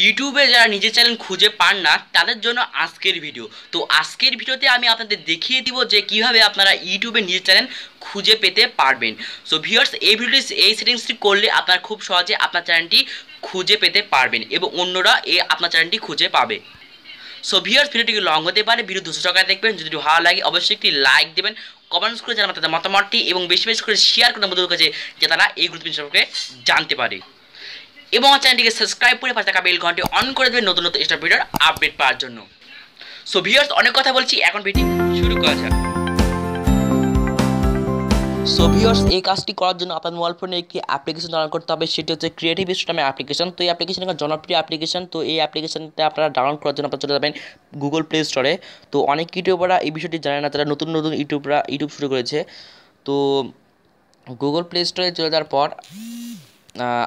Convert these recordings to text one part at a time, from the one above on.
ইউটিউবে যারা নিজের চ্যানেল খুঁজে পান না তাদের জন্য আজকের ভিডিও তো আজকের ভিডিওতে আমি আপনাদের দেখিয়ে দিব যে কিভাবে আপনারা ইউটিউবে নিজের চ্যানেল খুঁজে পেতে পারবেন সো ভিউয়ার্স এই ভিডিওটি এই সেটিংসটি করলে আপনারা খুব সহজে আপনার চ্যানেলটি খুঁজে পেতে পারবেন এবং অন্যরা এই আপনার চ্যানেলটি খুঁজে পাবে সো ভিউয়ার্স ভিডিওটি লং হতে পারে ভিডিও দুশো টাকায় দেখবেন যদি ভালো লাগে অবশ্যই একটি লাইক দেবেন কমেন্টস করে জানাবেন তাদের মতামতটি এবং বেশি বেশি করে শেয়ার করে বন্ধুদের কাছে যে তারা এই গুরুত্বপূর্ণ সম্পর্কে জানতে পারে এবং আমার চ্যানেলটিকে সাবস্ক্রাইব করে পাশে থাকা বেল ঘন্টি অন করে দেবেন নতুন নতুন এক্সট্রা ভিডিওর আপডেট পাওয়ার জন্য সো ভিউয়ার্স অনেক কথা বলছি এখন ভিডিও শুরু করা যাক সো ভিউয়ার্স এই কাজটি করার জন্য আপনার মোবাইল ফোনে একটি অ্যাপ্লিকেশন ডাউনলোড করতে হবে সেটি হচ্ছে ক্রিয়েটিভ নামে অ্যাপ্লিকেশন তো এই অ্যাপ্লিকেশন একটা জনপ্রিয় অ্যাপ্লিকেশন তো এই অ্যাপ্লিকেশনটা আপনারা ডাউনলোড করার জন্য আপনারা চলে যাবেন গুগল প্লে স্টোরে তো অনেক ইউটিউবাররা এই বিষয়টি জানে না তারা নতুন নতুন ইউটিউবরা ইউটিউব শুরু করেছে তো গুগল প্লে স্টোরে চলে যাওয়ার পর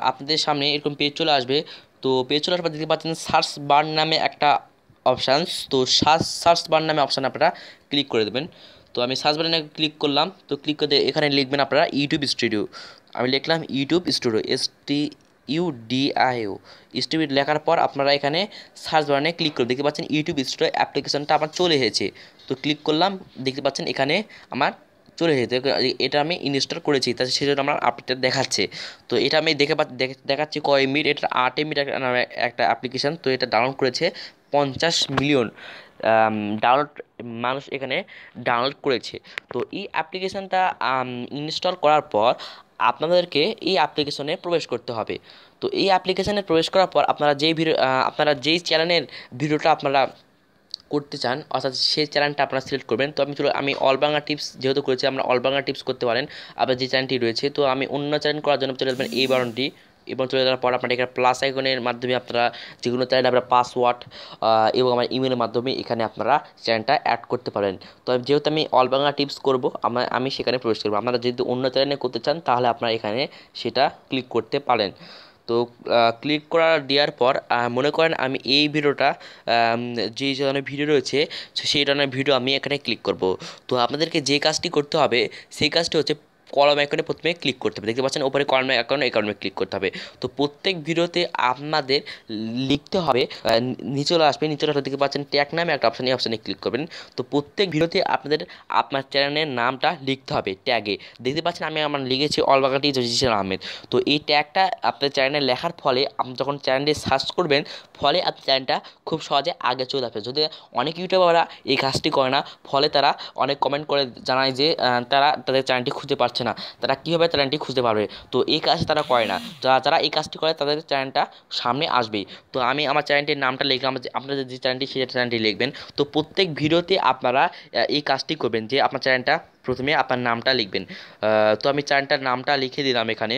আপনাদের সামনে এরকম পেজ চলে আসবে তো পেজ চলে আসবে দেখতে পাচ্ছেন সার্চ বার নামে একটা অপশানস তো সার্চ সার্চ বার নামে অপশান আপনারা ক্লিক করে দেবেন তো আমি সার্চ নামে ক্লিক করলাম তো ক্লিক করে এখানে লিখবেন আপনারা ইউটিউব স্টুডিও আমি লিখলাম YouTube studio S T U U D I O studio লেখার পর আপনারা এখানে সার্চ বাটনে ক্লিক করে দেখতে পাচ্ছেন ইউটিউব স্টুডিও অ্যাপ্লিকেশনটা আমার চলে এসেছে তো ক্লিক করলাম দেখতে পাচ্ছেন এখানে আমার চলে যেত এটা আমি ইনস্টল করেছি তা সেজন্য আমার আপডেটটা দেখাচ্ছে তো এটা আমি দেখে দেখাচ্ছি কয় মিনিট এটা আট মিট একটা অ্যাপ্লিকেশান তো এটা ডাউনলোড করেছে পঞ্চাশ মিলিয়ন ডাউনলোড মানুষ এখানে ডাউনলোড করেছে তো এই অ্যাপ্লিকেশানটা ইনস্টল করার পর আপনাদেরকে এই অ্যাপ্লিকেশনে প্রবেশ করতে হবে তো এই অ্যাপ্লিকেশানে প্রবেশ করার পর আপনারা যেই ভিডিও আপনারা যেই চ্যানেলের ভিডিওটা আপনারা করতে চান অর্থাৎ সেই চ্যানেলটা আপনারা সিলেক্ট করবেন তো আমি চলো আমি অল টিপস যেহেতু করেছি আমরা অল টিপস করতে পারেন আবার যে চ্যানেলটি রয়েছে তো আমি অন্য চ্যানেল করার জন্য চলে যাবেন এই বারণটি এবং চলে যাওয়ার পর আপনার এখানে প্লাস আইকনের মাধ্যমে আপনারা যে কোনো চ্যানেল আপনার পাসওয়ার্ড এবং আমার ইমেলের মাধ্যমে এখানে আপনারা চ্যানেলটা অ্যাড করতে পারেন তো যেহেতু আমি অল টিপস করবো আমার আমি সেখানে প্রবেশ করবো আপনারা যদি অন্য চ্যানেলে করতে চান তাহলে আপনারা এখানে সেটা ক্লিক করতে পারেন তো ক্লিক করা দেওয়ার পর মনে করেন আমি এই ভিডিওটা যে ধরনের ভিডিও রয়েছে সেই ধরনের ভিডিও আমি এখানে ক্লিক করব তো আপনাদেরকে যে কাজটি করতে হবে সেই কাজটি হচ্ছে কলম আইকনে প্রথমে ক্লিক করতে হবে দেখতে পাচ্ছেন ওপরে কলম আইকন এই কলমে ক্লিক করতে হবে তো প্রত্যেক ভিডিওতে আপনাদের লিখতে হবে নিচে আসবে নিচে আসলে দেখতে পাচ্ছেন ট্যাগ নামে একটা অপশান এই অপশানে ক্লিক করবেন তো প্রত্যেক ভিডিওতে আপনাদের আপনার চ্যানেলের নামটা লিখতে হবে ট্যাগে দেখতে পাচ্ছেন আমি আমার লিখেছি অলবাগাটি জজিসের আহমেদ তো এই ট্যাগটা আপনার চ্যানেলে লেখার ফলে আপনি যখন চ্যানেলটি সার্চ করবেন ফলে আপনার চ্যানেলটা খুব সহজে আগে চলে আসবে যদি অনেক ইউটিউবাররা এই কাজটি করে না ফলে তারা অনেক কমেন্ট করে জানায় যে তারা তাদের চ্যানেলটি খুঁজে পাচ্ছে না তারা কীভাবে চ্যানেলটি খুঁজতে পারবে তো এই কাজ তারা করে না যারা যারা এই কাজটি করে তাদের চ্যানেলটা সামনে আসবেই তো আমি আমার চ্যানেলটির নামটা লিখলাম আপনারা যে চ্যানেলটি সেই চ্যানেলটি লিখবেন তো প্রত্যেক ভিডিওতে আপনারা এই কাজটি করবেন যে আপনার চ্যানেলটা প্রথমে আপনার নামটা লিখবেন তো আমি চ্যানেলটার নামটা লিখে দিলাম এখানে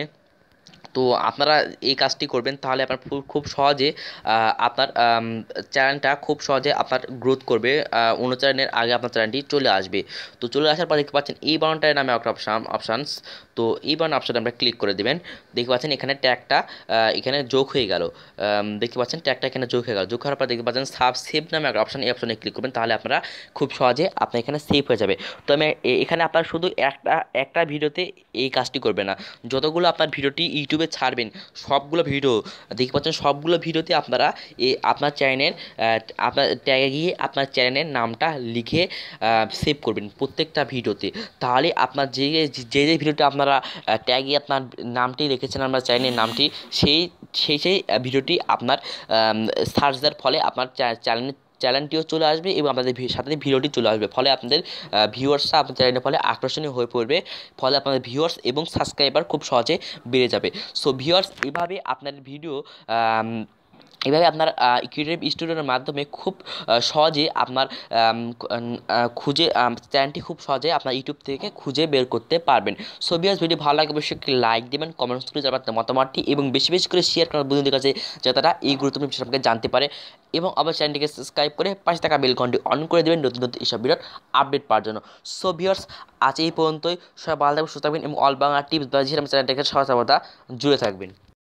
তো আপনারা এই কাজটি করবেন তাহলে আপনার খুব সহজে আপনার চ্যানেলটা খুব সহজে আপনার গ্রোথ করবে অন্য চ্যানেলের আগে আপনার চ্যানেলটি চলে আসবে তো চলে আসার পর দেখতে পাচ্ছেন এই বাউনটার নামে একটা অপশান অপশানস তো এই বাউন অপশানে আমরা ক্লিক করে দেবেন দেখতে পাচ্ছেন এখানে ট্যাগটা এখানে যোগ হয়ে গেল দেখতে পাচ্ছেন ট্যাগটা এখানে যোগ হয়ে গেল যোগ হওয়ার পর দেখতে পাচ্ছেন সাব সেভ নামে একটা অপশান এই অপশানে ক্লিক করবেন তাহলে আপনারা খুব সহজে আপনার এখানে সেভ হয়ে যাবে তো আমি এখানে আপনার শুধু একটা একটা ভিডিওতে এই কাজটি করবে না যতগুলো আপনার ভিডিওটি ইউটিউবে ছাড়বেন সবগুলো ভিডিও দেখতে পাচ্ছেন সবগুলো ভিডিওতে আপনারা এই আপনার চ্যানেলের আপনার ট্যাগে গিয়ে আপনার চ্যানেলের নামটা লিখে সেভ করবেন প্রত্যেকটা ভিডিওতে তাহলে আপনার যে যে যে ভিডিওটা আপনারা ট্যাগে আপনার নামটি রেখেছেন আপনার চ্যানেলের নামটি সেই সেই সেই ভিডিওটি আপনার সার্চ দেওয়ার ফলে আপনার চ্যানেলের চ্যানেলটিও চলে আসবে এবং আপনাদের সাথে ভিডিওটি চলে আসবে ফলে আপনাদের ভিউয়ার্সরা আপনার চ্যানেলের ফলে আকর্ষণীয় হয়ে পড়বে ফলে আপনাদের ভিউয়ার্স এবং সাবস্ক্রাইবার খুব সহজে বেড়ে যাবে সো ভিউয়ার্স এভাবে আপনার ভিডিও এভাবে আপনার ক্রিয়েটিভ স্টুডিওর মাধ্যমে খুব সহজে আপনার খুঁজে চ্যানেলটি খুব সহজে আপনার ইউটিউব থেকে খুঁজে বের করতে পারবেন সো ভিডিও ভালো লাগে অবশ্যই লাইক দেবেন কমেন্টস করে যাবেন মতামতটি এবং বেশি বেশি করে শেয়ার করার বন্ধুদের কাছে যাতে তারা এই গুরুত্বপূর্ণ বিষয় সম্পর্কে জানতে পারে এবং আবার চ্যানেলটিকে সাবস্ক্রাইব করে পাশে থাকা বেল ঘন্টি অন করে দেবেন নতুন নতুন এইসব ভিডিওর আপডেট পাওয়ার জন্য সো আজ এই পর্যন্তই সবাই ভালো থাকবেন সুস্থ থাকবেন এবং অল বাংলা টিপস বা চ্যানেলটিকে সহজ জুড়ে থাকবেন